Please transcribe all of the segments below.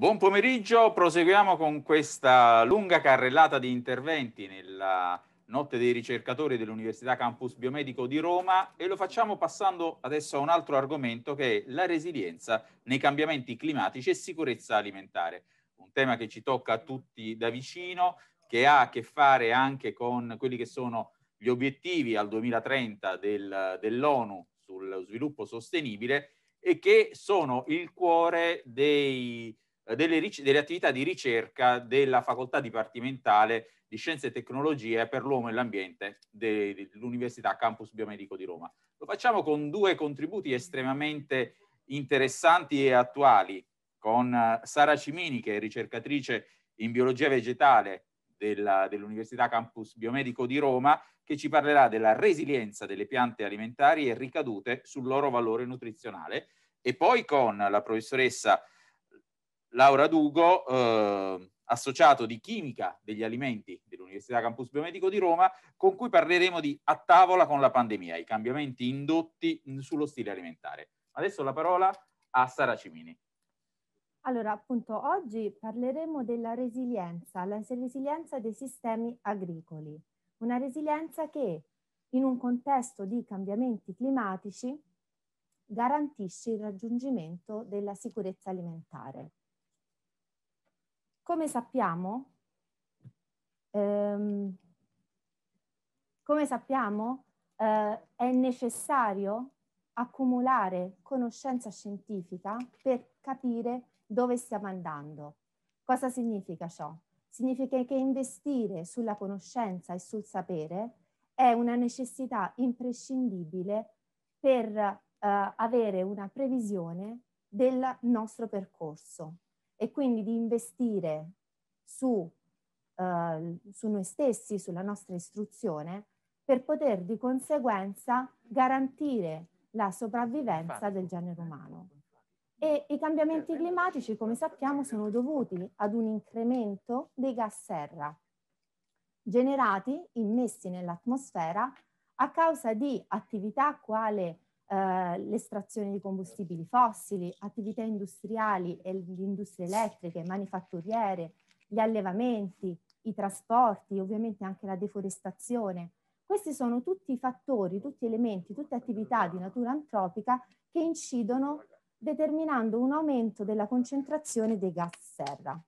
Buon pomeriggio, proseguiamo con questa lunga carrellata di interventi nella notte dei ricercatori dell'Università Campus Biomedico di Roma e lo facciamo passando adesso a un altro argomento che è la resilienza nei cambiamenti climatici e sicurezza alimentare, un tema che ci tocca a tutti da vicino, che ha a che fare anche con quelli che sono gli obiettivi al 2030 del, dell'ONU sullo sviluppo sostenibile e che sono il cuore dei eh, delle, delle, attività di ricerca della facoltà dipartimentale di Scienze e Tecnologie per l'Uomo e l'Ambiente dell'Università Campus Biomedico di Roma. Lo facciamo con due contributi estremamente interessanti e attuali, con eh, Sara Cimini, che è ricercatrice in biologia vegetale dell'Università dell Campus Biomedico di Roma, che ci parlerà della resilienza delle piante alimentari e ricadute sul loro valore nutrizionale, e poi con la professoressa Laura Dugo, eh, associato di chimica degli alimenti dell'Università Campus Biomedico di Roma, con cui parleremo di A tavola con la pandemia, i cambiamenti indotti sullo stile alimentare. Adesso la parola a Sara Cimini. Allora, appunto, oggi parleremo della resilienza, la resilienza dei sistemi agricoli, una resilienza che in un contesto di cambiamenti climatici garantisce il raggiungimento della sicurezza alimentare. Come sappiamo, ehm, come sappiamo eh, è necessario accumulare conoscenza scientifica per capire dove stiamo andando. Cosa significa ciò? Significa che investire sulla conoscenza e sul sapere è una necessità imprescindibile per eh, avere una previsione del nostro percorso e quindi di investire su, eh, su noi stessi, sulla nostra istruzione, per poter di conseguenza garantire la sopravvivenza del genere umano. E i cambiamenti climatici, come sappiamo, sono dovuti ad un incremento dei gas serra generati, immessi nell'atmosfera, a causa di attività quale eh, l'estrazione di combustibili fossili, attività industriali e industrie elettriche, manifatturiere, gli allevamenti, i trasporti, ovviamente anche la deforestazione. Questi sono tutti fattori, tutti elementi, tutte attività di natura antropica che incidono determinando un aumento della concentrazione dei gas serra.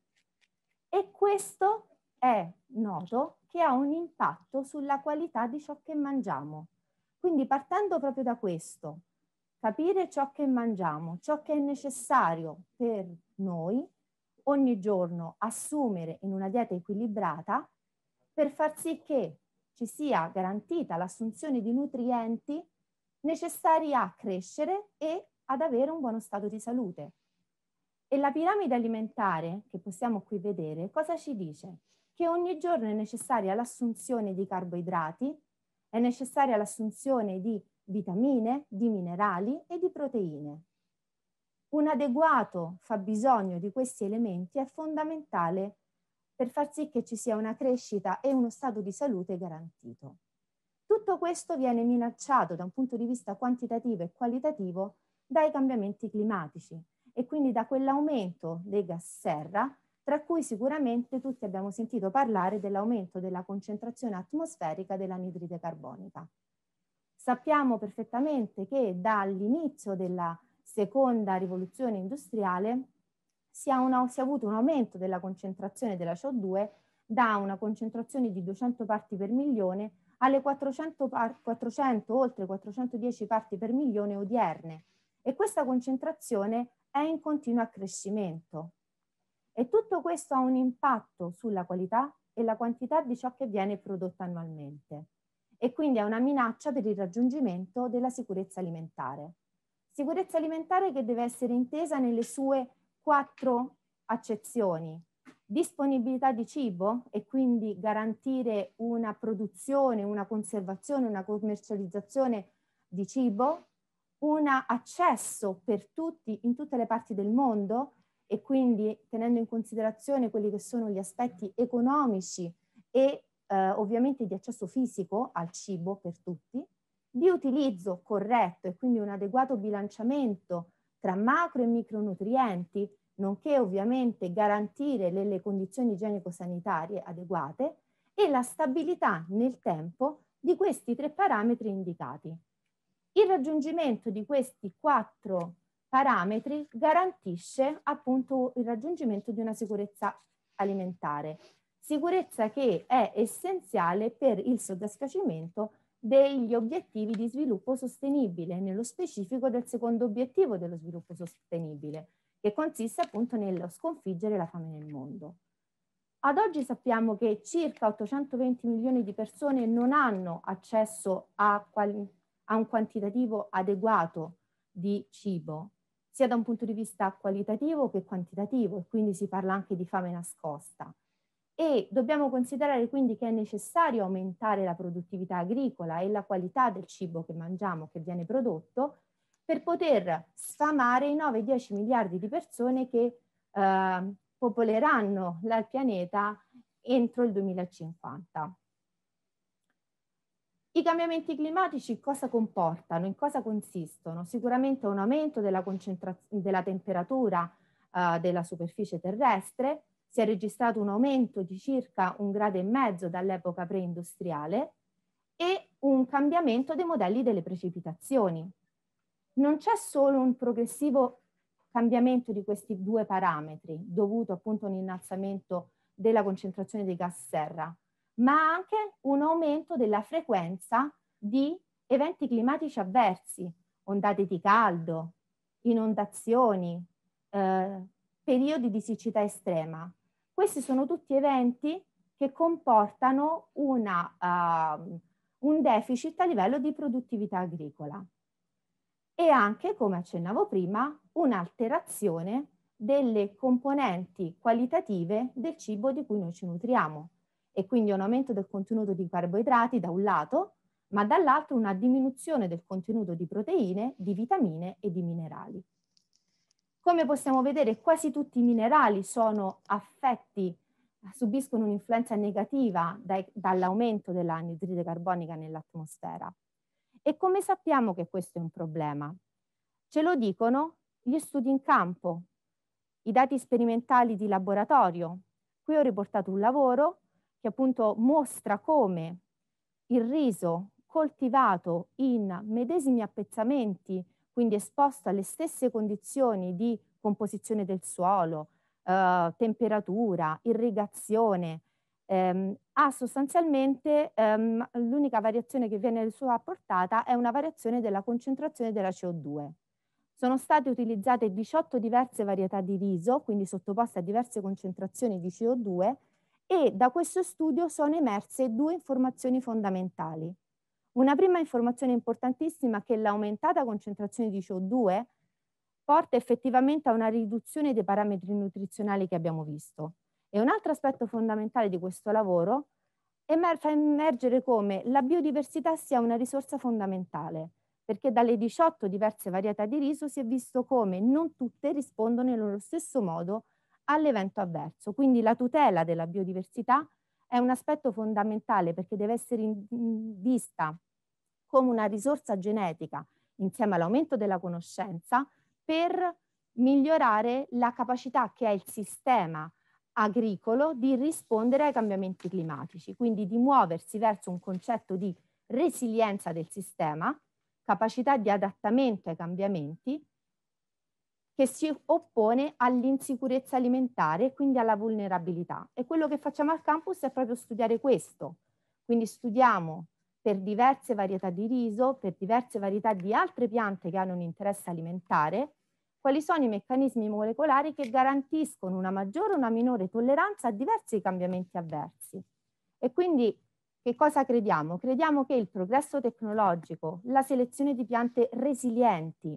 E questo è noto che ha un impatto sulla qualità di ciò che mangiamo. Quindi partendo proprio da questo, capire ciò che mangiamo, ciò che è necessario per noi ogni giorno assumere in una dieta equilibrata per far sì che ci sia garantita l'assunzione di nutrienti necessari a crescere e ad avere un buono stato di salute. E la piramide alimentare che possiamo qui vedere cosa ci dice? Che ogni giorno è necessaria l'assunzione di carboidrati è necessaria l'assunzione di vitamine, di minerali e di proteine. Un adeguato fabbisogno di questi elementi è fondamentale per far sì che ci sia una crescita e uno stato di salute garantito. Tutto questo viene minacciato da un punto di vista quantitativo e qualitativo dai cambiamenti climatici e quindi da quell'aumento dei gas serra tra cui sicuramente tutti abbiamo sentito parlare dell'aumento della concentrazione atmosferica dell'anidride carbonica. Sappiamo perfettamente che dall'inizio della seconda rivoluzione industriale si, una, si, è avuto un aumento della concentrazione della CO2 da una concentrazione di 200 parti per milione alle 400, 400 oltre 410 parti per milione odierne e questa concentrazione è in continuo accrescimento. E tutto questo ha un impatto sulla qualità e la quantità di ciò che viene prodotto annualmente e quindi è una minaccia per il raggiungimento della sicurezza alimentare. Sicurezza alimentare che deve essere intesa nelle sue quattro accezioni. Disponibilità di cibo e quindi garantire una produzione, una conservazione, una commercializzazione di cibo, un accesso per tutti in tutte le parti del mondo e quindi tenendo in considerazione quelli che sono gli aspetti economici e eh, ovviamente di accesso fisico al cibo per tutti, di utilizzo corretto e quindi un adeguato bilanciamento tra macro e micronutrienti, nonché ovviamente garantire delle condizioni igienico-sanitarie adeguate e la stabilità nel tempo di questi tre parametri indicati. Il raggiungimento di questi quattro parametri garantisce appunto il raggiungimento di una sicurezza alimentare, sicurezza che è essenziale per il soddisfacimento degli obiettivi di sviluppo sostenibile, nello specifico del secondo obiettivo dello sviluppo sostenibile, che consiste appunto nello sconfiggere la fame nel mondo. Ad oggi sappiamo che circa 820 milioni di persone non hanno accesso a, a un quantitativo adeguato di cibo sia da un punto di vista qualitativo che quantitativo e quindi si parla anche di fame nascosta. E dobbiamo considerare quindi che è necessario aumentare la produttività agricola e la qualità del cibo che mangiamo, che viene prodotto, per poter sfamare i 9-10 miliardi di persone che eh, popoleranno il pianeta entro il 2050. I cambiamenti climatici cosa comportano, in cosa consistono? Sicuramente un aumento della, della temperatura eh, della superficie terrestre, si è registrato un aumento di circa un grado e mezzo dall'epoca preindustriale e un cambiamento dei modelli delle precipitazioni. Non c'è solo un progressivo cambiamento di questi due parametri dovuto appunto a un innalzamento della concentrazione dei gas serra, ma anche un aumento della frequenza di eventi climatici avversi, ondate di caldo, inondazioni, eh, periodi di siccità estrema. Questi sono tutti eventi che comportano una, uh, un deficit a livello di produttività agricola e anche, come accennavo prima, un'alterazione delle componenti qualitative del cibo di cui noi ci nutriamo e quindi un aumento del contenuto di carboidrati da un lato, ma dall'altro una diminuzione del contenuto di proteine, di vitamine e di minerali. Come possiamo vedere, quasi tutti i minerali sono affetti, subiscono un'influenza negativa dai, dall'aumento della anidride carbonica nell'atmosfera. E come sappiamo che questo è un problema? Ce lo dicono gli studi in campo, i dati sperimentali di laboratorio. Qui ho riportato un lavoro che appunto mostra come il riso coltivato in medesimi appezzamenti, quindi esposto alle stesse condizioni di composizione del suolo, eh, temperatura, irrigazione, ehm, ha sostanzialmente ehm, l'unica variazione che viene sua apportata è una variazione della concentrazione della CO2. Sono state utilizzate 18 diverse varietà di riso, quindi sottoposte a diverse concentrazioni di CO2, e da questo studio sono emerse due informazioni fondamentali. Una prima informazione importantissima è che l'aumentata concentrazione di CO2 porta effettivamente a una riduzione dei parametri nutrizionali che abbiamo visto. E un altro aspetto fondamentale di questo lavoro emer fa emergere come la biodiversità sia una risorsa fondamentale, perché dalle 18 diverse varietà di riso si è visto come non tutte rispondono nello stesso modo all'evento avverso. Quindi la tutela della biodiversità è un aspetto fondamentale perché deve essere vista come una risorsa genetica insieme all'aumento della conoscenza per migliorare la capacità che ha il sistema agricolo di rispondere ai cambiamenti climatici, quindi di muoversi verso un concetto di resilienza del sistema, capacità di adattamento ai cambiamenti che si oppone all'insicurezza alimentare e quindi alla vulnerabilità. E quello che facciamo al campus è proprio studiare questo. Quindi studiamo per diverse varietà di riso, per diverse varietà di altre piante che hanno un interesse alimentare, quali sono i meccanismi molecolari che garantiscono una maggiore o una minore tolleranza a diversi cambiamenti avversi. E quindi che cosa crediamo? Crediamo che il progresso tecnologico, la selezione di piante resilienti,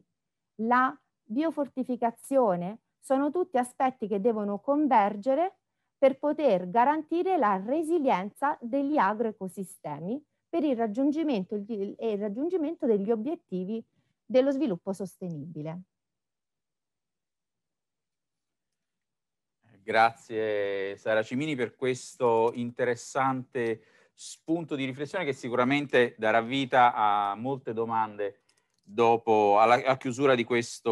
la biofortificazione, sono tutti aspetti che devono convergere per poter garantire la resilienza degli agroecosistemi per il raggiungimento, il, il raggiungimento degli obiettivi dello sviluppo sostenibile. Grazie Sara Cimini per questo interessante spunto di riflessione che sicuramente darà vita a molte domande dopo, alla, alla chiusura di questa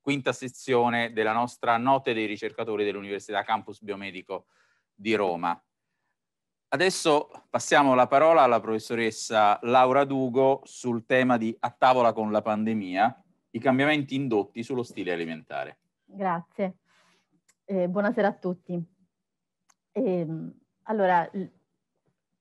quinta sezione della nostra Notte dei ricercatori dell'Università Campus Biomedico di Roma. Adesso passiamo la parola alla professoressa Laura Dugo sul tema di A tavola con la pandemia, i cambiamenti indotti sullo stile alimentare. Grazie. Eh, buonasera a tutti. Eh, allora,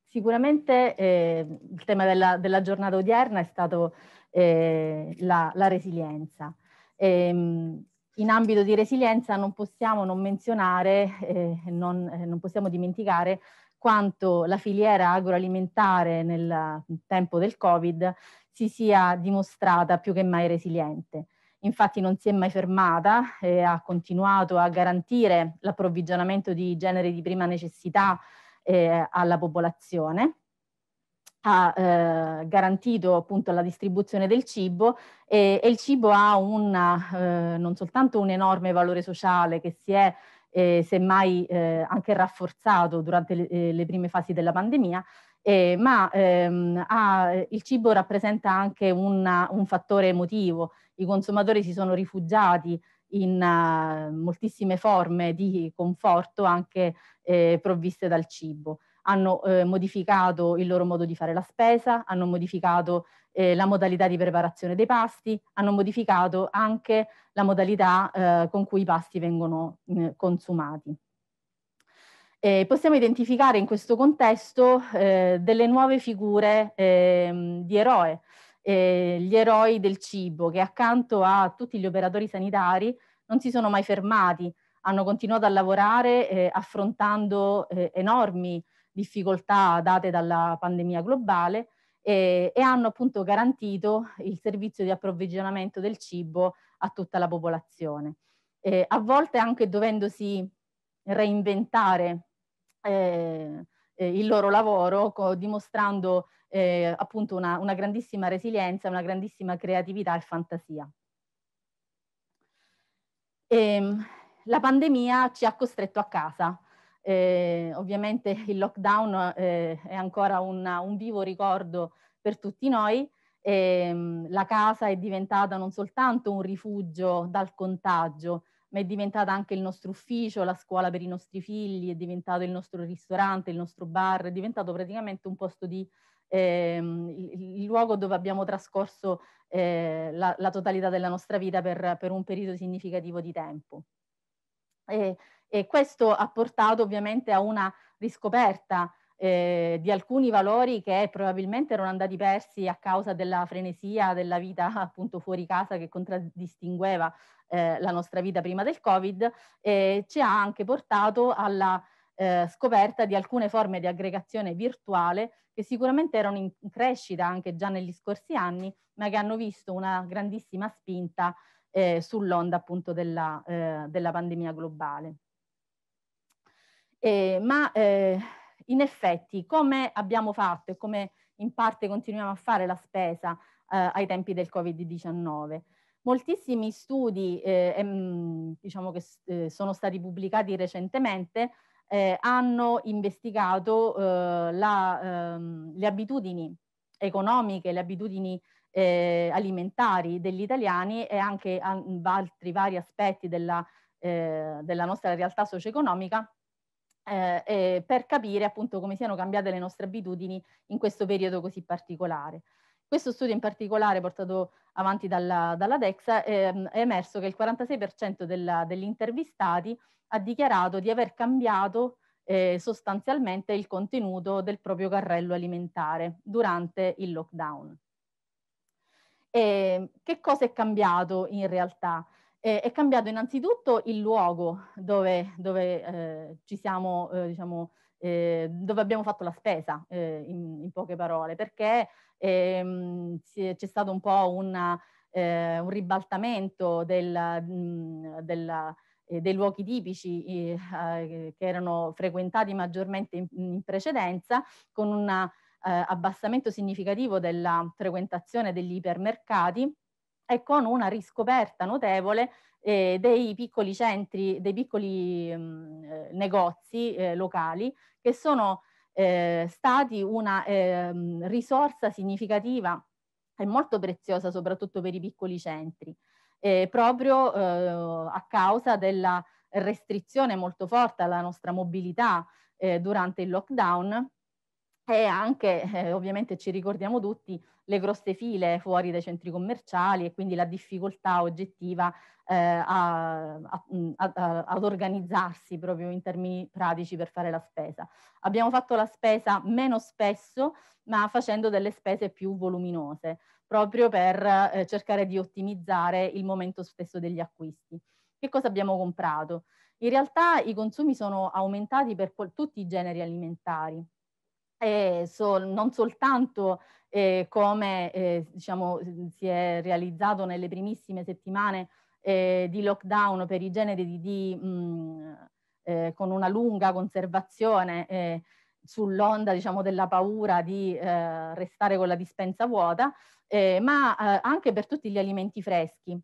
sicuramente eh, il tema della, della, giornata odierna è stato eh, la, la, resilienza. Ehm, in ambito di resilienza non possiamo non menzionare, eh, non, eh, non, possiamo dimenticare quanto la filiera agroalimentare nel tempo del Covid si sia dimostrata più che mai resiliente. Infatti non si è mai fermata e ha continuato a garantire l'approvvigionamento di generi di prima necessità eh, alla popolazione ha eh, garantito appunto la distribuzione del cibo e, e il cibo ha una, eh, non soltanto un enorme valore sociale che si è eh, semmai eh, anche rafforzato durante le, eh, le prime fasi della pandemia, eh, ma ehm, ha, eh, il cibo rappresenta anche una, un fattore emotivo. I consumatori si sono rifugiati in uh, moltissime forme di conforto anche eh, provviste dal cibo hanno eh, modificato il loro modo di fare la spesa, hanno modificato eh, la modalità di preparazione dei pasti, hanno modificato anche la modalità eh, con cui i pasti vengono mm, consumati. E possiamo identificare in questo contesto eh, delle nuove figure ehm, di eroe, gli eroi del cibo che accanto a tutti gli operatori sanitari non si sono mai fermati, hanno continuato a lavorare eh, affrontando eh, enormi difficoltà date dalla pandemia globale e, e hanno appunto garantito il servizio di approvvigionamento del cibo a tutta la popolazione. Eh, a volte anche dovendosi reinventare eh, eh il loro lavoro dimostrando eh, appunto una, una, grandissima resilienza, una grandissima creatività e fantasia. E, ehm, la pandemia ci ha costretto a casa, eh, ovviamente il lockdown eh, è ancora una, un vivo ricordo per tutti noi. Eh, la casa è diventata non soltanto un rifugio dal contagio, ma è diventata anche il nostro ufficio, la scuola per i nostri figli, è diventato il nostro ristorante, il nostro bar, è diventato praticamente un posto di ehm, il, il luogo dove abbiamo trascorso eh, la, la, totalità della nostra vita per, per un periodo significativo di tempo. E e questo ha portato ovviamente a una riscoperta eh, di alcuni valori che probabilmente erano andati persi a causa della frenesia della vita appunto fuori casa che contraddistingueva eh, la nostra vita prima del Covid, e ci ha anche portato alla eh, scoperta di alcune forme di aggregazione virtuale che sicuramente erano in crescita anche già negli scorsi anni, ma che hanno visto una grandissima spinta eh, sull'onda appunto della, eh, della pandemia globale. Eh, ma eh, in effetti come abbiamo fatto e come in parte continuiamo a fare la spesa eh, ai tempi del Covid-19? Moltissimi studi ehm, diciamo che eh, sono stati pubblicati recentemente eh, hanno investigato eh, la, ehm, le abitudini economiche, le abitudini eh, alimentari degli italiani e anche altri vari aspetti della, eh, della nostra realtà socio-economica eh, eh, per capire appunto come siano cambiate le nostre abitudini in questo periodo così particolare. Questo studio in particolare portato avanti dalla, dalla DEXA eh, è emerso che il 46% della, degli intervistati ha dichiarato di aver cambiato eh, sostanzialmente il contenuto del proprio carrello alimentare durante il lockdown. E ehm, che cosa è cambiato in realtà? Eh, è cambiato innanzitutto il luogo dove, dove eh, ci siamo, eh, diciamo, eh, dove abbiamo fatto la spesa, eh, in, in, poche parole, perché ehm, c'è stato un po' una, eh, un ribaltamento del, mh, della, dei luoghi tipici che erano frequentati maggiormente in, in precedenza, con un abbassamento significativo della frequentazione degli ipermercati e con una riscoperta notevole eh, dei piccoli centri, dei piccoli mh, mm, eh, negozi eh, locali che sono eh, stati una ehm, risorsa significativa e molto preziosa soprattutto per i piccoli centri, eh, proprio eh, a causa della restrizione molto forte alla nostra mobilità durante il lockdown e anche eh, ovviamente ci ricordiamo tutti le grosse file fuori dai centri commerciali e quindi la difficoltà oggettiva eh, a, a, a, ad organizzarsi proprio in termini pratici per fare la spesa. Abbiamo fatto la spesa meno spesso ma facendo delle spese più voluminose proprio per eh, cercare di ottimizzare il momento stesso degli acquisti. Che cosa abbiamo comprato? In realtà i consumi sono aumentati per tutti i generi alimentari, eh, sol, non soltanto eh, come eh, diciamo, si è realizzato nelle primissime settimane eh, di lockdown per i generi di, mh, mm, eh, con una lunga conservazione eh, sull'onda diciamo, della paura di restare con la dispensa vuota, ma anche per tutti gli alimenti freschi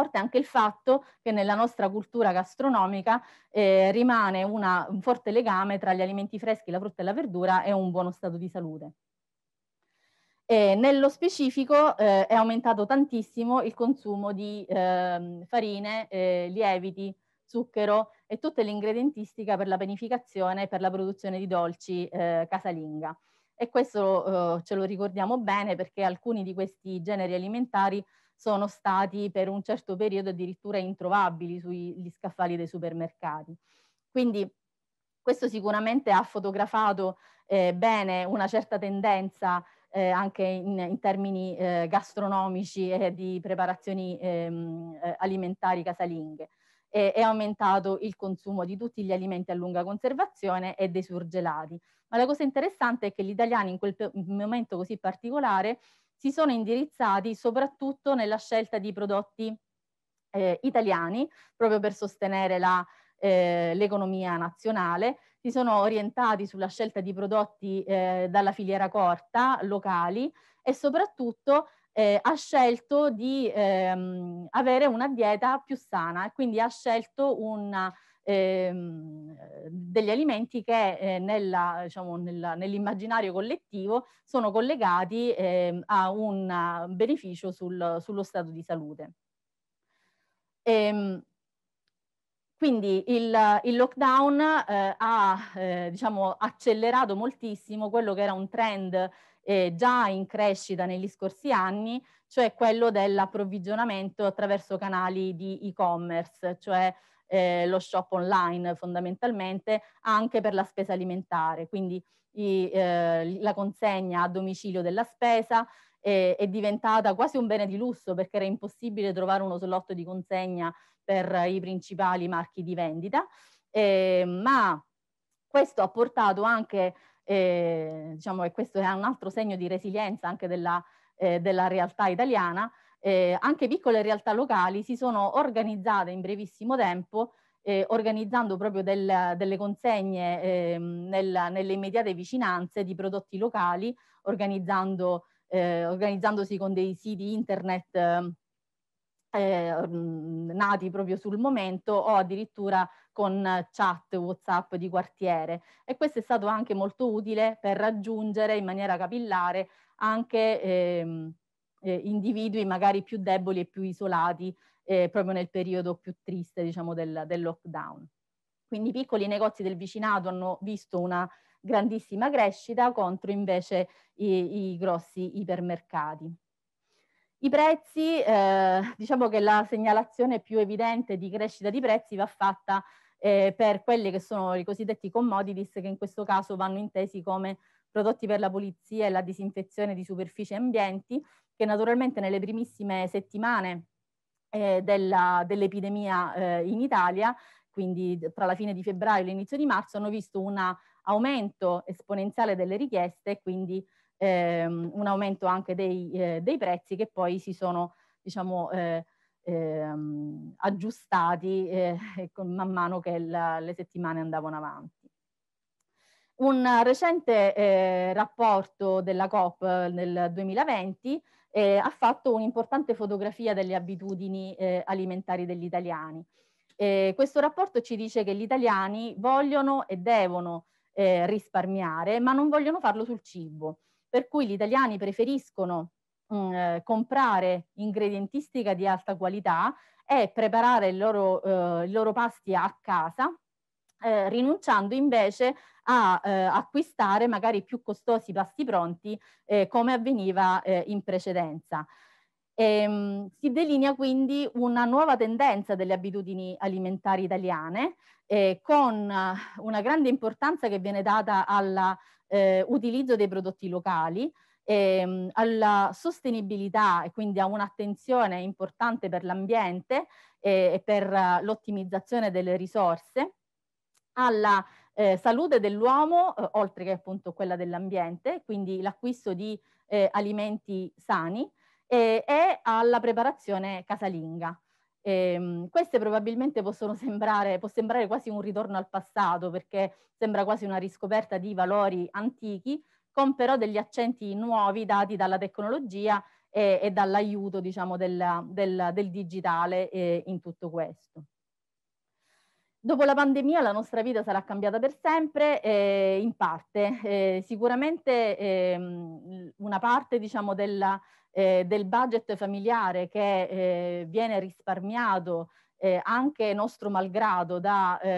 forte anche il fatto che nella nostra cultura gastronomica eh, rimane una, un forte legame tra gli alimenti freschi, la frutta e la verdura e un buono stato di salute. E nello specifico eh, è aumentato tantissimo il consumo di ehm, eh, farine, lieviti, zucchero e tutta l'ingredientistica per la panificazione e per la produzione di dolci eh, casalinga. E questo eh, ce lo ricordiamo bene perché alcuni di questi generi alimentari sono stati per un certo periodo addirittura introvabili sugli scaffali dei supermercati. Quindi questo sicuramente ha fotografato eh, bene una certa tendenza eh, anche in, in termini eh, gastronomici e di preparazioni ehm, eh, alimentari casalinghe e è aumentato il consumo di tutti gli alimenti a lunga conservazione e dei surgelati. Ma la cosa interessante è che gli italiani in quel momento così particolare si sono indirizzati soprattutto nella scelta di prodotti eh, italiani, proprio per sostenere eh, l'economia eh, nazionale, si sono orientati sulla scelta di prodotti eh, dalla filiera corta, locali e soprattutto eh, ha scelto di ehm, avere una dieta più sana e quindi ha scelto una, ehm, degli alimenti che eh, nella, diciamo, nella, nell'immaginario collettivo sono collegati ehm, a un beneficio sul, sullo stato di salute. Ehm, quindi il, il lockdown eh, ha eh, diciamo, accelerato moltissimo quello che era un trend eh, già in crescita negli scorsi anni, cioè quello dell'approvvigionamento attraverso canali di e-commerce, cioè eh, lo shop online fondamentalmente, anche per la spesa alimentare. Quindi i, eh, la consegna a domicilio della spesa eh, è diventata quasi un bene di lusso perché era impossibile trovare uno slot di consegna per i principali marchi di vendita, eh, ma questo ha portato anche eh, diciamo e questo è un altro segno di resilienza anche della, eh, della realtà italiana, eh, anche piccole realtà locali si sono organizzate in brevissimo tempo eh, organizzando proprio del, delle consegne eh, nel, nelle immediate vicinanze di prodotti locali, organizzando, eh, organizzandosi con dei siti internet ehm, eh, nati proprio sul momento o addirittura con chat WhatsApp di quartiere e questo è stato anche molto utile per raggiungere in maniera capillare anche ehm, eh, individui magari più deboli e più isolati eh, proprio nel periodo più triste diciamo, del, del lockdown. Quindi i piccoli negozi del vicinato hanno visto una grandissima crescita contro invece i, i grossi ipermercati. I prezzi, eh, diciamo che la segnalazione più evidente di crescita di prezzi va fatta eh, per quelli che sono i cosiddetti commodities che in questo caso vanno intesi come prodotti per la pulizia e la disinfezione di superfici e ambienti che naturalmente nelle primissime settimane eh, dell'epidemia dell eh, in Italia, quindi tra la fine di febbraio e l'inizio di marzo, hanno visto un aumento esponenziale delle richieste e quindi ehm, un aumento anche dei, eh, dei prezzi che poi si sono diciamo, eh, ehm, aggiustati eh, man mano che la, le settimane andavano avanti. Un recente eh, rapporto della COP eh, nel 2020 eh, ha fatto un'importante fotografia delle abitudini eh, alimentari degli italiani. Eh, questo rapporto ci dice che gli italiani vogliono e devono eh, risparmiare, ma non vogliono farlo sul cibo, per cui gli italiani preferiscono mh, mm, eh, comprare ingredientistica di alta qualità e preparare i loro, eh, loro pasti a casa, eh, rinunciando invece a eh, acquistare magari più costosi pasti pronti eh, come avveniva eh, in precedenza. Ehm, si delinea quindi una nuova tendenza delle abitudini alimentari italiane eh, con eh, una grande importanza che viene data all'utilizzo eh, dei prodotti locali, ehm, alla sostenibilità e quindi a un'attenzione importante per l'ambiente eh, e per eh, l'ottimizzazione delle risorse, alla eh, salute dell'uomo, eh, oltre che appunto quella dell'ambiente, quindi l'acquisto di eh, alimenti sani e alla preparazione casalinga. Eh, queste probabilmente possono sembrare, può sembrare quasi un ritorno al passato perché sembra quasi una riscoperta di valori antichi, con però degli accenti nuovi dati dalla tecnologia e, e dall'aiuto diciamo, del, del, del, digitale eh, in tutto questo. Dopo la pandemia la nostra vita sarà cambiata per sempre, eh, in parte. Eh, sicuramente eh, una parte diciamo, della, eh, del budget familiare che eh, viene risparmiato eh, anche nostro malgrado da eh,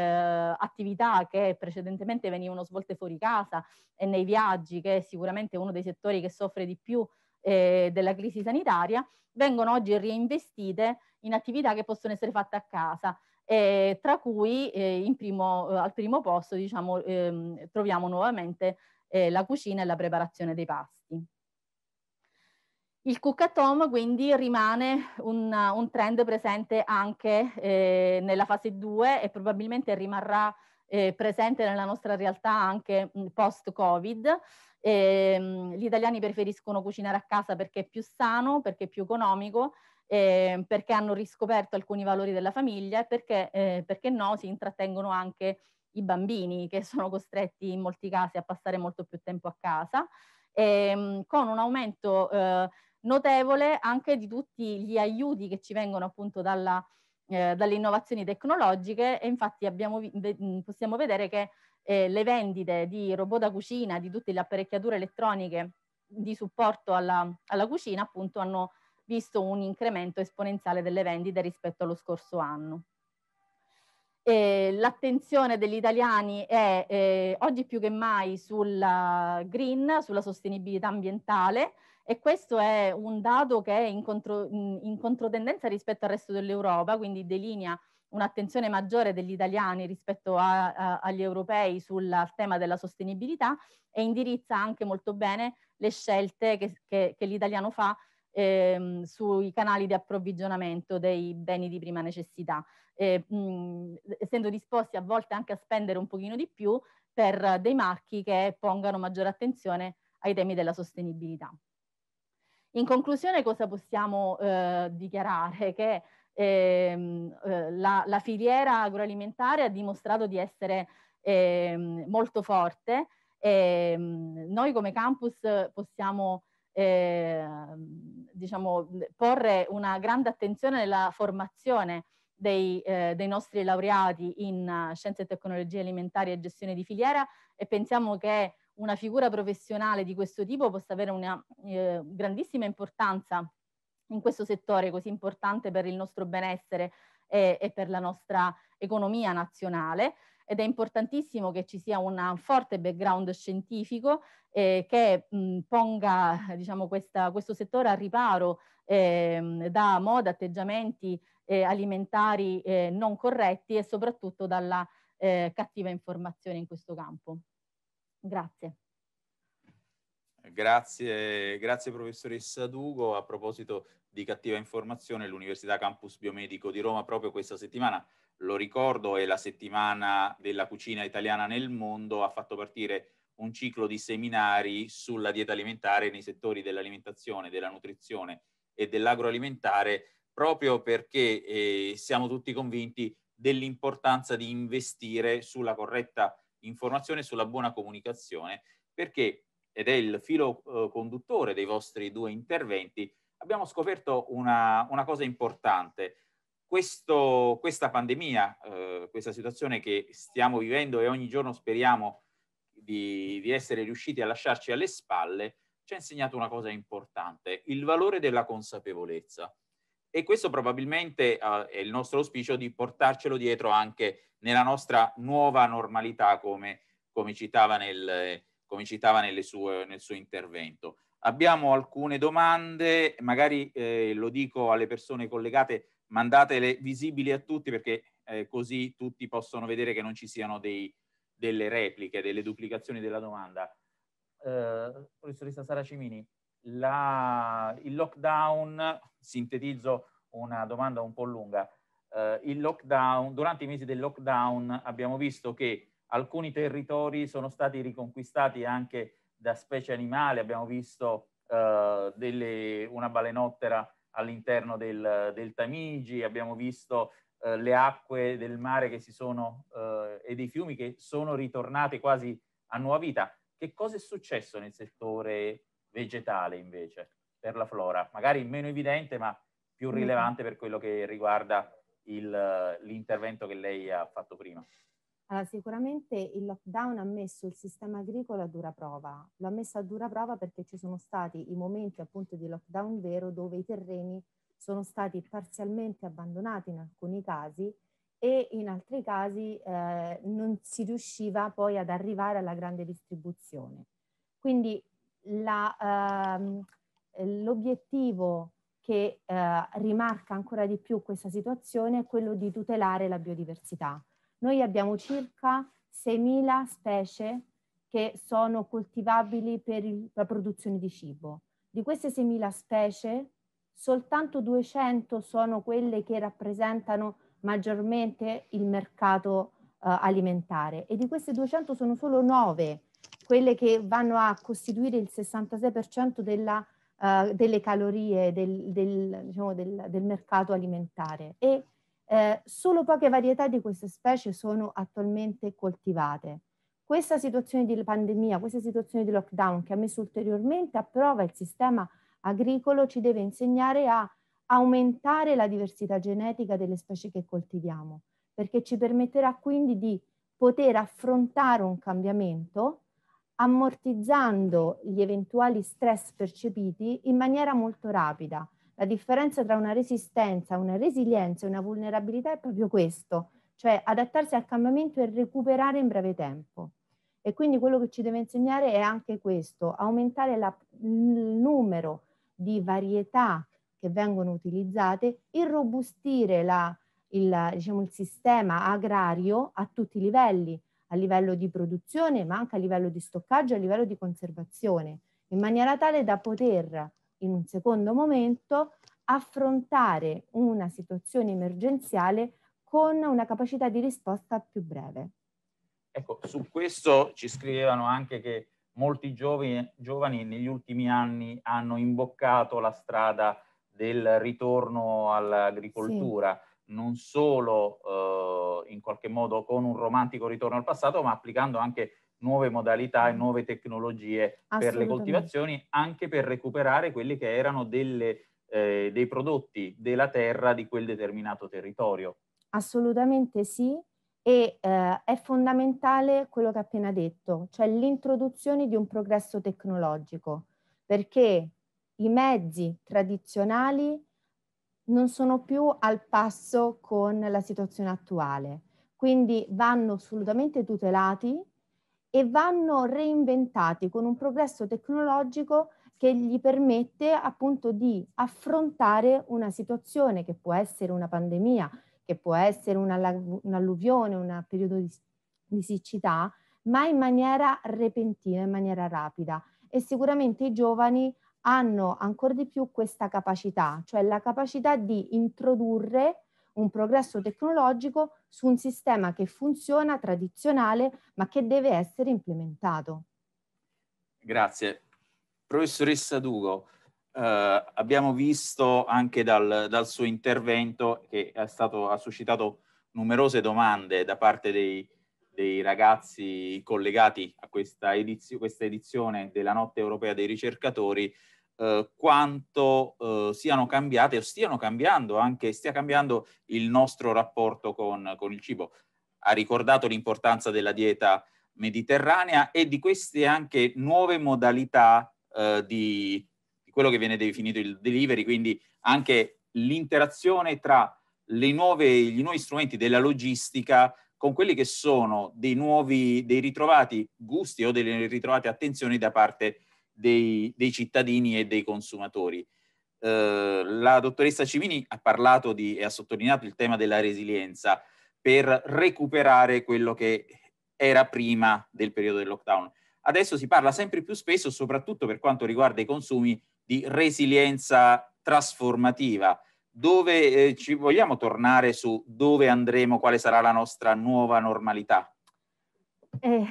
attività che precedentemente venivano svolte fuori casa e nei viaggi, che è sicuramente uno dei settori che soffre di più eh, della crisi sanitaria, vengono oggi reinvestite in attività che possono essere fatte a casa. Eh, tra cui eh, primo, eh, al primo posto diciamo, ehm, troviamo nuovamente eh, la cucina e la preparazione dei pasti. Il cook at home quindi rimane un, un trend presente anche eh, nella fase 2 e probabilmente rimarrà eh, presente nella nostra realtà anche mm, post-Covid. Eh, gli italiani preferiscono cucinare a casa perché è più sano, perché è più economico, eh, perché hanno riscoperto alcuni valori della famiglia e perché, eh, perché no, si intrattengono anche i bambini che sono costretti in molti casi a passare molto più tempo a casa, ehm, con un aumento eh, notevole anche di tutti gli aiuti che ci vengono appunto dalla, eh, dalle innovazioni tecnologiche e infatti abbiamo, mm, possiamo vedere che eh, le vendite di robot da cucina, di tutte le apparecchiature elettroniche di supporto alla, alla cucina appunto hanno visto un incremento esponenziale delle vendite rispetto allo scorso anno. Eh, l'attenzione degli italiani è eh, oggi più che mai sul eh, green, sulla sostenibilità ambientale e questo è un dato che è in, contro, in, controtendenza rispetto al resto dell'Europa, quindi delinea un'attenzione maggiore degli italiani rispetto a, a, agli europei sul tema della sostenibilità e indirizza anche molto bene le scelte che, che, che l'italiano fa ehm, sui canali di approvvigionamento dei beni di prima necessità, eh, mh, mhmm, essendo disposti a volte anche a spendere un pochino di più per dei marchi che pongano maggiore attenzione ai temi della sostenibilità. In conclusione cosa possiamo eh, dichiarare? Che ehm, eh, la, la, filiera agroalimentare ha dimostrato di essere ehm, molto forte e ehm, noi come campus possiamo eh, diciamo, porre una grande attenzione nella formazione dei, eh, dei, nostri laureati in eh, scienze e tecnologie alimentari e gestione di filiera e pensiamo che una figura professionale di questo tipo possa avere una eh, grandissima importanza in questo settore così importante per il nostro benessere e, e per la nostra economia nazionale ed è importantissimo che ci sia un forte background scientifico eh, che mh, ponga diciamo, questa, questo settore a riparo eh, da moda, atteggiamenti eh, alimentari eh, non corretti e soprattutto dalla eh, cattiva informazione in questo campo. Grazie. Grazie, grazie professoressa Dugo. A proposito di cattiva informazione, l'Università Campus Biomedico di Roma proprio questa settimana lo ricordo, è la settimana della cucina italiana nel mondo, ha fatto partire un ciclo di seminari sulla dieta alimentare nei settori dell'alimentazione, della nutrizione e dell'agroalimentare, proprio perché eh, siamo tutti convinti dell'importanza di investire sulla corretta informazione, sulla buona comunicazione, perché, ed è il filo eh, conduttore dei vostri due interventi, abbiamo scoperto una, una cosa importante, questo, questa pandemia, eh, questa situazione che stiamo vivendo e ogni giorno speriamo di, di essere riusciti a lasciarci alle spalle, ci ha insegnato una cosa importante, il valore della consapevolezza. E questo probabilmente eh, è il nostro auspicio di portarcelo dietro anche nella nostra nuova normalità, come, come citava, nel, come citava sue, nel suo intervento. Abbiamo alcune domande, magari eh, lo dico alle persone collegate mandatele visibili a tutti perché eh, così tutti possono vedere che non ci siano dei, delle repliche, delle duplicazioni della domanda. Eh, professoressa Sara Cimini, la, il lockdown, sintetizzo una domanda un po' lunga, eh, il lockdown, durante i mesi del lockdown abbiamo visto che alcuni territori sono stati riconquistati anche da specie animali, abbiamo visto eh, delle, una balenottera all'interno del, del Tamigi, abbiamo visto eh, le acque del mare che si sono, eh, e dei fiumi che sono ritornate quasi a nuova vita. Che cosa è successo nel settore vegetale invece per la flora? Magari meno evidente ma più mm. rilevante per quello che riguarda l'intervento che lei ha fatto prima. Allora, sicuramente il lockdown ha messo il sistema agricolo a dura prova, l'ha messo a dura prova perché ci sono stati i momenti appunto di lockdown vero dove i terreni sono stati parzialmente abbandonati in alcuni casi e in altri casi eh, non si riusciva poi ad arrivare alla grande distribuzione. Quindi la, ehm, l'obiettivo che eh, rimarca ancora di più questa situazione è quello di tutelare la biodiversità noi abbiamo circa 6.000 specie che sono coltivabili per la produzione di cibo. Di queste 6.000 specie, soltanto 200 sono quelle che rappresentano maggiormente il mercato eh, alimentare e di queste 200 sono solo 9 quelle che vanno a costituire il 66% della, uh, delle calorie del, del, diciamo, del, del mercato alimentare. E eh, solo poche varietà di queste specie sono attualmente coltivate. Questa situazione di pandemia, questa situazione di lockdown che ha messo ulteriormente a prova il sistema agricolo ci deve insegnare a aumentare la diversità genetica delle specie che coltiviamo, perché ci permetterà quindi di poter affrontare un cambiamento ammortizzando gli eventuali stress percepiti in maniera molto rapida la differenza tra una resistenza, una resilienza e una vulnerabilità è proprio questo, cioè adattarsi al cambiamento e recuperare in breve tempo. E quindi quello che ci deve insegnare è anche questo, aumentare la, il numero di varietà che vengono utilizzate, irrobustire la, il, diciamo, il sistema agrario a tutti i livelli, a livello di produzione, ma anche a livello di stoccaggio, a livello di conservazione, in maniera tale da poter in un secondo momento affrontare una situazione emergenziale con una capacità di risposta più breve. Ecco, su questo ci scrivevano anche che molti giovani, giovani negli ultimi anni hanno imboccato la strada del ritorno all'agricoltura, sì. non solo eh, in qualche modo con un romantico ritorno al passato, ma applicando anche nuove modalità e mm. nuove tecnologie per le coltivazioni, anche per recuperare quelli che erano delle, eh, dei prodotti della terra di quel determinato territorio. Assolutamente sì, e eh, è fondamentale quello che ho appena detto, cioè l'introduzione di un progresso tecnologico, perché i mezzi tradizionali non sono più al passo con la situazione attuale, quindi vanno assolutamente tutelati e vanno reinventati con un progresso tecnologico che gli permette appunto di affrontare una situazione che può essere una pandemia, che può essere un'alluvione, un periodo di, di siccità, ma in maniera repentina, in maniera rapida. E sicuramente i giovani hanno ancora di più questa capacità, cioè la capacità di introdurre un progresso tecnologico su un sistema che funziona tradizionale ma che deve essere implementato. Grazie. Professoressa Dugo, eh, abbiamo visto anche dal, dal, suo intervento che è stato, ha suscitato numerose domande da parte dei, dei ragazzi collegati a questa, edizio, questa edizione della Notte Europea dei Ricercatori eh, quanto eh, siano cambiate o stiano cambiando anche, stia cambiando il nostro rapporto con, con il cibo. Ha ricordato l'importanza della dieta mediterranea e di queste anche nuove modalità eh, di, di quello che viene definito il delivery, quindi anche l'interazione tra le nuove, gli nuovi strumenti della logistica con quelli che sono dei nuovi, dei ritrovati gusti o delle ritrovate attenzioni da parte dei, dei cittadini e dei consumatori. Eh, la dottoressa Cimini ha parlato di, e ha sottolineato il tema della resilienza per recuperare quello che era prima del periodo del lockdown. Adesso si parla sempre più spesso, soprattutto per quanto riguarda i consumi, di resilienza trasformativa, dove eh, ci vogliamo tornare su dove andremo, quale sarà la nostra nuova normalità? Eh,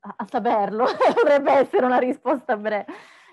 a, saperlo, dovrebbe essere una risposta breve.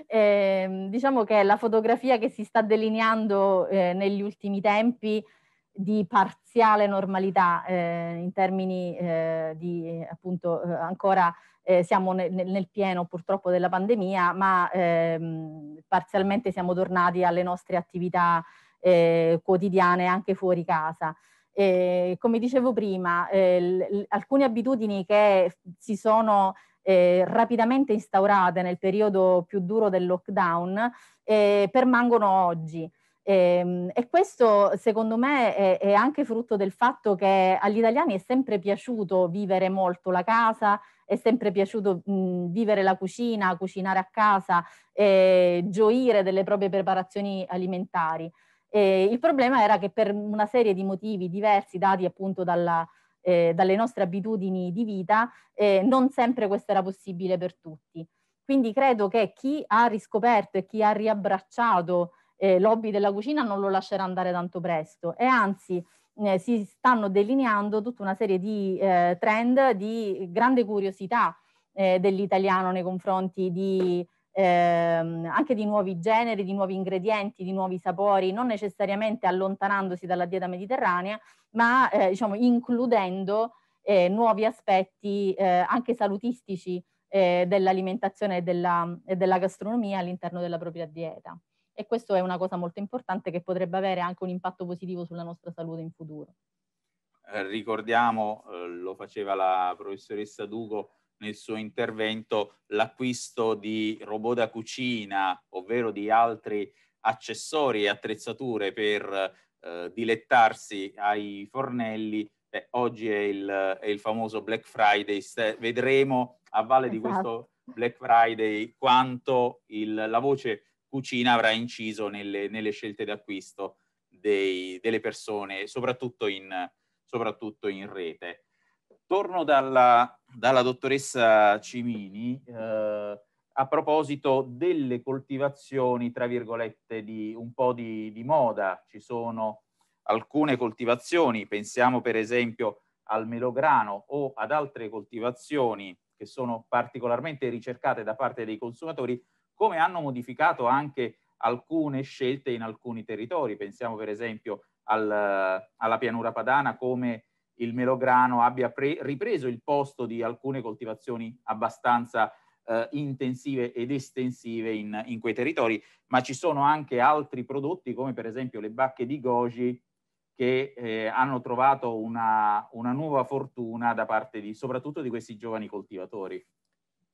Eh, diciamo che la fotografia che si sta delineando eh, negli ultimi tempi di parziale normalità eh, in termini eh, di appunto eh, ancora eh, siamo nel, nel, pieno purtroppo della pandemia, ma ehm, parzialmente siamo tornati alle nostre attività quotidiane anche fuori casa. Eh, come dicevo prima, eh, l- alcune abitudini che si sono eh, rapidamente instaurate nel periodo più duro del lockdown eh, permangono oggi. Ehm, e questo secondo me è, anche frutto del fatto che agli italiani è sempre piaciuto vivere molto la casa, è sempre piaciuto vivere la cucina, cucinare a casa, eh, gioire delle proprie preparazioni alimentari. Eh, il problema era che per una serie di motivi diversi dati appunto dalla, eh, dalle nostre abitudini di vita, eh, non sempre questo era possibile per tutti. Quindi credo che chi ha riscoperto e chi ha riabbracciato eh, l'hobby della cucina non lo lascerà andare tanto presto e anzi eh, si stanno delineando tutta una serie di eh, trend di grande curiosità eh, dell'italiano nei confronti di ehm, anche di nuovi generi, di nuovi ingredienti, di nuovi sapori, non necessariamente allontanandosi dalla dieta mediterranea, ma eh, diciamo, includendo eh, nuovi aspetti eh, anche salutistici eh, dell'alimentazione e della, e della gastronomia all'interno della propria dieta. E questo è una cosa molto importante che potrebbe avere anche un impatto positivo sulla nostra salute in futuro. Eh, ricordiamo, eh, lo faceva la professoressa Duco, nel suo intervento l'acquisto di robot da cucina, ovvero di altri accessori e attrezzature per eh, dilettarsi ai fornelli. Beh, oggi è il, è il, famoso Black Friday, vedremo a valle esatto. di questo esatto. Black Friday quanto il, la voce cucina avrà inciso nelle, nelle scelte d'acquisto dei, delle persone, soprattutto in, soprattutto in rete. Torno dalla, dalla dottoressa Cimini eh, a proposito delle coltivazioni, tra virgolette, di un po' di, di moda. Ci sono alcune coltivazioni, pensiamo per esempio al melograno o ad altre coltivazioni che sono particolarmente ricercate da parte dei consumatori, come hanno modificato anche alcune scelte in alcuni territori. Pensiamo per esempio al, alla pianura padana come il melograno abbia pre- ripreso il posto di alcune coltivazioni abbastanza eh, intensive ed estensive in, in, quei territori, ma ci sono anche altri prodotti come per esempio le bacche di goji che eh, hanno trovato una, una, nuova fortuna da parte di, soprattutto di questi giovani coltivatori.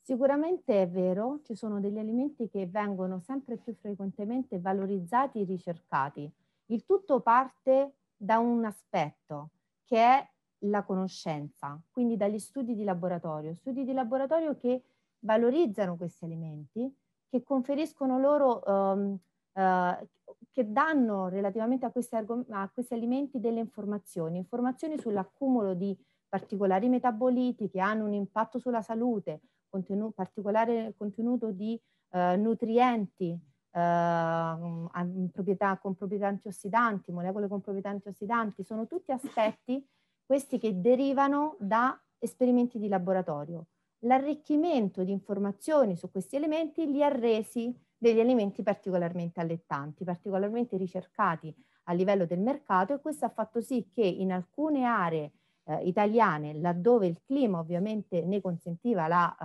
Sicuramente è vero, ci sono degli alimenti che vengono sempre più frequentemente valorizzati e ricercati. Il tutto parte da un aspetto che è la conoscenza, quindi dagli studi di laboratorio, studi di laboratorio che valorizzano questi elementi, che conferiscono loro, um, uh, che danno relativamente a questi, a questi alimenti delle informazioni, informazioni sull'accumulo di particolari metaboliti che hanno un impatto sulla salute, contenu particolare contenuto di uh, nutrienti, uh, proprietà, con proprietà antiossidanti, molecole con proprietà antiossidanti, sono tutti aspetti questi che derivano da esperimenti di laboratorio. L'arricchimento di informazioni su questi elementi li ha resi degli elementi particolarmente allettanti, particolarmente ricercati a livello del mercato e questo ha fatto sì che in alcune aree eh, italiane, laddove il clima ovviamente ne consentiva la,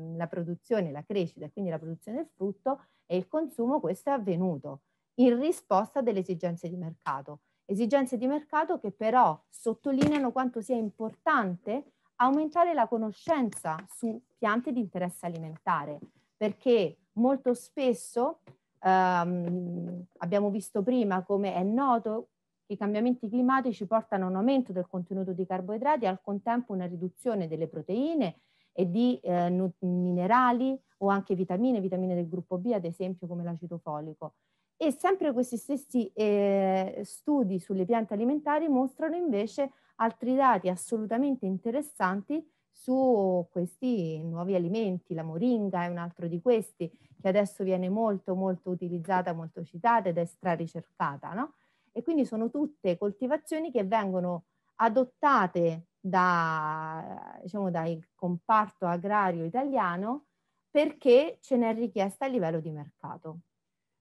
uh, la produzione, la crescita e quindi la produzione del frutto e il consumo, questo è avvenuto in risposta delle esigenze di mercato esigenze di mercato che però sottolineano quanto sia importante aumentare la conoscenza su piante di interesse alimentare, perché molto spesso ehm, abbiamo visto prima come è noto che i cambiamenti climatici portano a un aumento del contenuto di carboidrati e al contempo una riduzione delle proteine e di eh, minerali o anche vitamine, vitamine del gruppo B ad esempio come l'acido folico. E sempre questi stessi eh, studi sulle piante alimentari mostrano invece altri dati assolutamente interessanti su questi nuovi alimenti, la moringa è un altro di questi che adesso viene molto molto utilizzata, molto citata ed è straricercata, no? E quindi sono tutte coltivazioni che vengono adottate da, diciamo, dal comparto agrario italiano perché ce n'è richiesta a livello di mercato.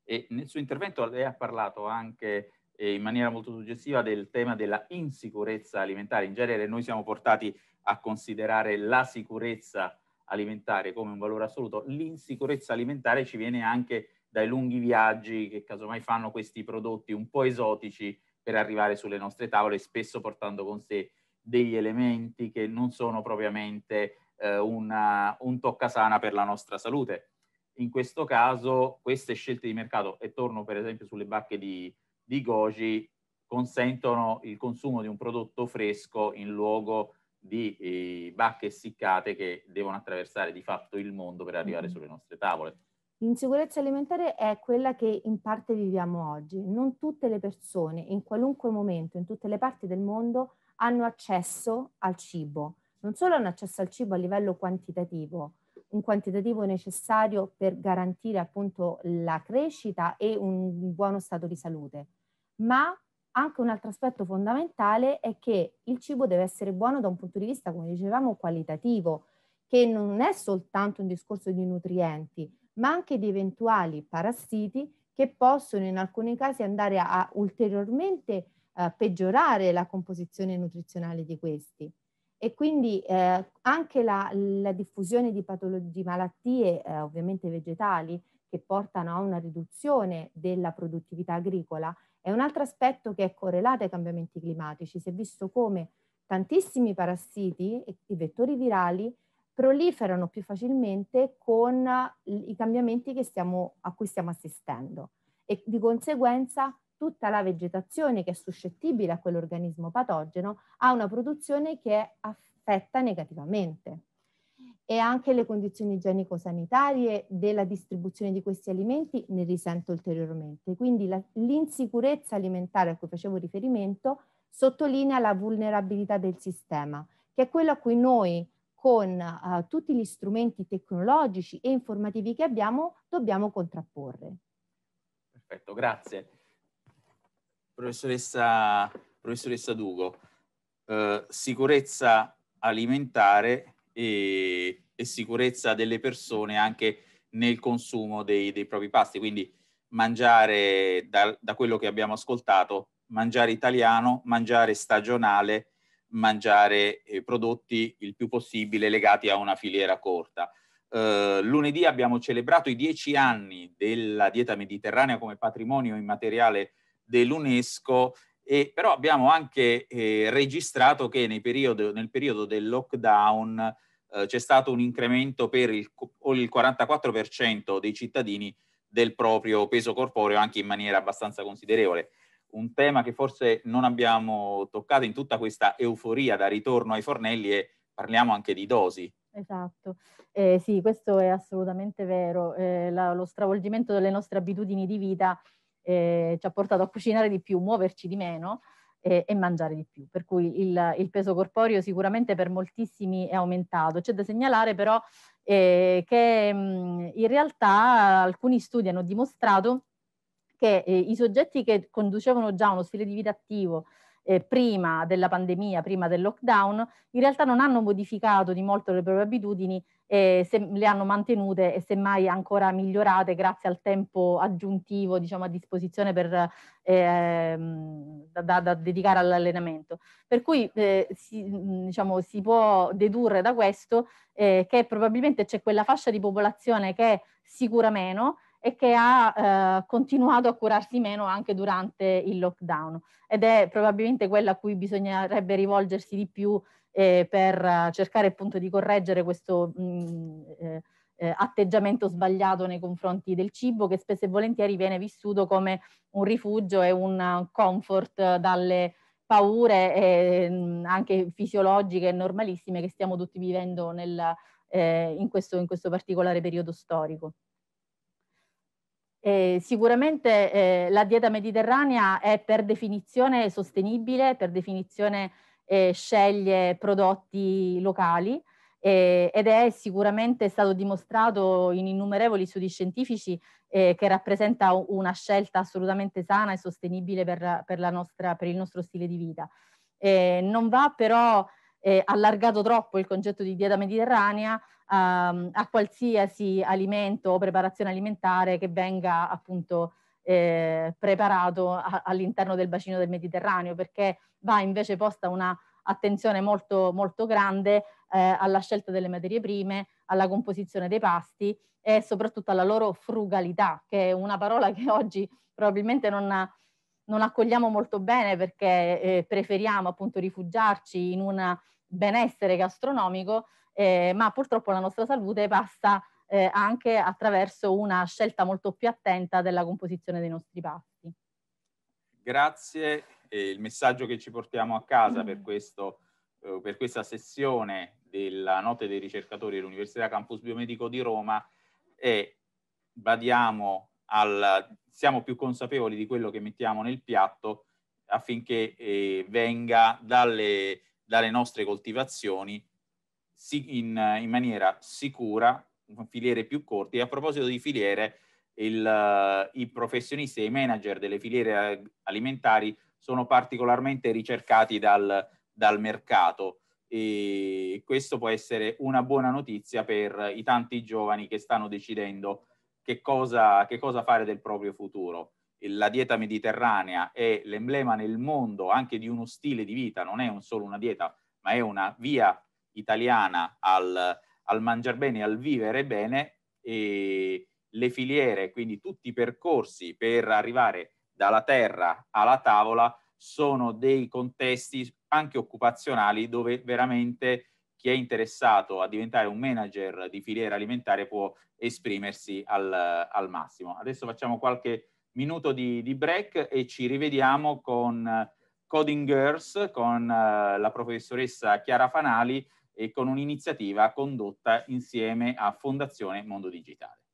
E nel suo intervento lei ha parlato anche eh, in maniera molto suggestiva del tema della insicurezza alimentare. In genere noi siamo portati a considerare la sicurezza alimentare come un valore assoluto. L'insicurezza alimentare ci viene anche dai lunghi viaggi che casomai fanno questi prodotti un po' esotici per arrivare sulle nostre tavole, spesso portando con sé degli elementi che non sono propriamente eh, una, un toccasana per la nostra salute in questo caso queste scelte di mercato, e torno per esempio sulle bacche di, di goji, consentono il consumo di un prodotto fresco in luogo di eh, bacche essiccate che devono attraversare di fatto il mondo per arrivare mm-hmm. sulle nostre tavole. L'insicurezza alimentare è quella che in parte viviamo oggi. Non tutte le persone, in qualunque momento, in tutte le parti del mondo, hanno accesso al cibo. Non solo hanno accesso al cibo a livello quantitativo, un quantitativo necessario per garantire appunto la crescita e un buono stato di salute, ma anche un altro aspetto fondamentale è che il cibo deve essere buono da un punto di vista, come dicevamo, qualitativo, che non è soltanto un discorso di nutrienti, ma anche di eventuali parassiti che possono in alcuni casi andare a ulteriormente eh, peggiorare la composizione nutrizionale di questi. E quindi eh, anche la, la, diffusione di, di malattie, eh, ovviamente vegetali, che portano a una riduzione della produttività agricola, è un altro aspetto che è correlato ai cambiamenti climatici. Si è visto come tantissimi parassiti e i vettori virali proliferano più facilmente con eh, i cambiamenti stiamo, a cui stiamo assistendo e di conseguenza tutta la vegetazione che è suscettibile a quell'organismo patogeno ha una produzione che è affetta negativamente. E anche le condizioni igienico-sanitarie della distribuzione di questi alimenti ne risente ulteriormente. Quindi l'insicurezza alimentare a cui facevo riferimento sottolinea la vulnerabilità del sistema, che è quello a cui noi con uh, tutti gli strumenti tecnologici e informativi che abbiamo dobbiamo contrapporre. Perfetto, grazie professoressa, professoressa Dugo, eh, sicurezza alimentare e, e, sicurezza delle persone anche nel consumo dei, dei propri pasti, quindi mangiare, da, da quello che abbiamo ascoltato, mangiare italiano, mangiare stagionale, mangiare eh, prodotti il più possibile legati a una filiera corta. Eh, lunedì abbiamo celebrato i dieci anni della dieta mediterranea come patrimonio immateriale dell'UNESCO, e, però abbiamo anche eh, registrato che periodo, nel periodo del lockdown eh, c'è stato un incremento per il, il 44% dei cittadini del proprio peso corporeo anche in maniera abbastanza considerevole. Un tema che forse non abbiamo toccato in tutta questa euforia da ritorno ai fornelli e parliamo anche di dosi. Esatto, eh, sì, questo è assolutamente vero. Eh, la, lo stravolgimento delle nostre abitudini di vita eh, ci ha portato a cucinare di più, muoverci di meno eh, e mangiare di più. Per cui il, il, peso corporeo sicuramente per moltissimi è aumentato. C'è da segnalare però eh, che mh, mm, in realtà alcuni studi hanno dimostrato che eh, i soggetti che conducevano già uno stile di vita attivo eh, prima della pandemia, prima del lockdown, in realtà non hanno modificato di molto le proprie abitudini e se, le hanno mantenute e semmai ancora migliorate grazie al tempo aggiuntivo diciamo, a disposizione per, eh, da, da, dedicare all'allenamento. Per cui eh, si, mm, diciamo, si, può dedurre da questo eh, che probabilmente c'è quella fascia di popolazione che sicura meno e che ha eh, continuato a curarsi meno anche durante il lockdown ed è probabilmente quella a cui bisognerebbe rivolgersi di più eh, per cercare appunto di correggere questo mh, mm, eh, eh, atteggiamento sbagliato nei confronti del cibo che spesso e volentieri viene vissuto come un rifugio e un uh, comfort dalle paure eh, mm, anche fisiologiche e normalissime che stiamo tutti vivendo nel, eh, in, questo, in, questo, particolare periodo storico. Eh, sicuramente eh, la dieta mediterranea è per definizione sostenibile, per definizione eh, sceglie prodotti locali eh, ed è sicuramente stato dimostrato in innumerevoli studi scientifici eh, che rappresenta una scelta assolutamente sana e sostenibile per, per, nostra, per il nostro stile di vita. non va però eh, allargato troppo il concetto di dieta mediterranea a, ehm, a qualsiasi alimento o preparazione alimentare che venga appunto eh, preparato a, all'interno del bacino del Mediterraneo, perché va invece posta una attenzione molto, molto grande eh, alla scelta delle materie prime, alla composizione dei pasti e soprattutto alla loro frugalità, che è una parola che oggi probabilmente non, non accogliamo molto bene perché eh, preferiamo appunto rifugiarci in un benessere gastronomico, eh, ma purtroppo la nostra salute passa eh, anche attraverso una scelta molto più attenta della composizione dei nostri pasti. Grazie, eh, il messaggio che ci portiamo a casa mm. per, questo, eh, per questa sessione della Notte dei ricercatori dell'Università Campus Biomedico di Roma è badiamo al, siamo più consapevoli di quello che mettiamo nel piatto affinché eh, venga dalle, dalle, nostre coltivazioni in, in maniera sicura filiere più corti. E a proposito di filiere, il, uh, i professionisti e i manager delle filiere eh, alimentari sono particolarmente ricercati dal, dal mercato e questo può essere una buona notizia per i tanti giovani che stanno decidendo che cosa, che cosa fare del proprio futuro. La dieta mediterranea è l'emblema nel mondo anche di uno stile di vita, non è un solo una dieta, ma è una via italiana al, al mangiare bene, al vivere bene, e le filiere, quindi tutti i percorsi per arrivare dalla terra alla tavola, sono dei contesti anche occupazionali dove veramente chi è interessato a diventare un manager di filiera alimentare può esprimersi al, al massimo. Adesso facciamo qualche minuto di, di, break e ci rivediamo con Coding Girls, con uh, la professoressa Chiara Fanali e con un'iniziativa condotta insieme a Fondazione Mondo Digitale.